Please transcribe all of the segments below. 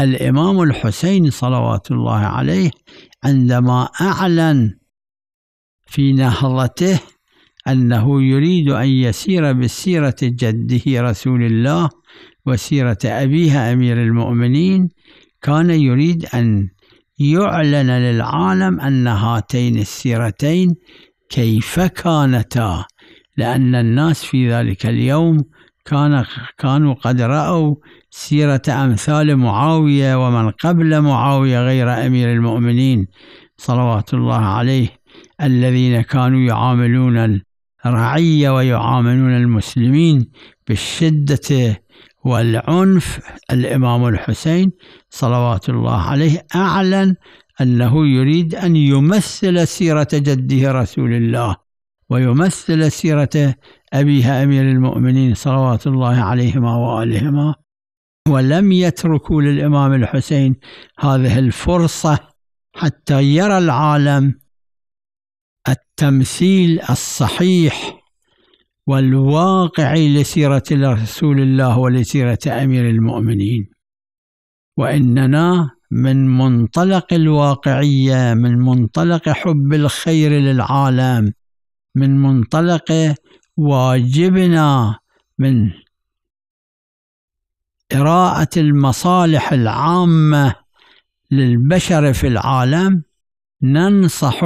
الإمام الحسين صلوات الله عليه عندما أعلن في نهضته أنه يريد أن يسير بسيرة جده رسول الله وسيرة أبيها أمير المؤمنين كان يريد أن يعلن للعالم أن هاتين السيرتين كيف كانتا لأن الناس في ذلك اليوم كان كانوا قد رأوا سيرة أمثال معاوية ومن قبل معاوية غير أمير المؤمنين صلوات الله عليه الذين كانوا يعاملون الرعية ويعاملون المسلمين بالشدة والعنف الإمام الحسين صلوات الله عليه أعلن أنه يريد أن يمثل سيرة جده رسول الله ويمثل سيرة أبيها أمير المؤمنين صلوات الله عليهما وآلهما ولم يتركوا للإمام الحسين هذه الفرصة حتى يرى العالم التمثيل الصحيح والواقعي لسيرة رسول الله ولسيرة أمير المؤمنين وإننا من منطلق الواقعية من منطلق حب الخير للعالم من منطلق واجبنا من إراءة المصالح العامة للبشر في العالم ننصح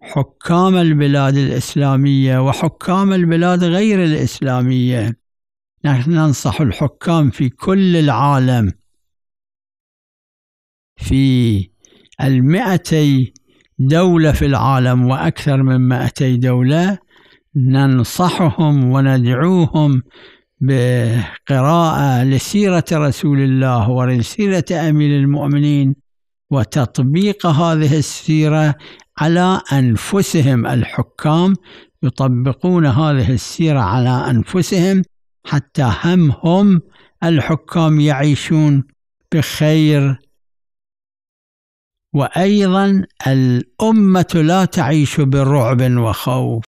حكام البلاد الإسلامية وحكام البلاد غير الإسلامية نحن ننصح الحكام في كل العالم في المئتي دولة في العالم وأكثر من 200 دولة ننصحهم وندعوهم بقراءة لسيرة رسول الله ولسيرة أمير المؤمنين وتطبيق هذه السيرة على أنفسهم الحكام يطبقون هذه السيرة على أنفسهم حتى هم هم الحكام يعيشون بخير وأيضا الأمة لا تعيش برعب وخوف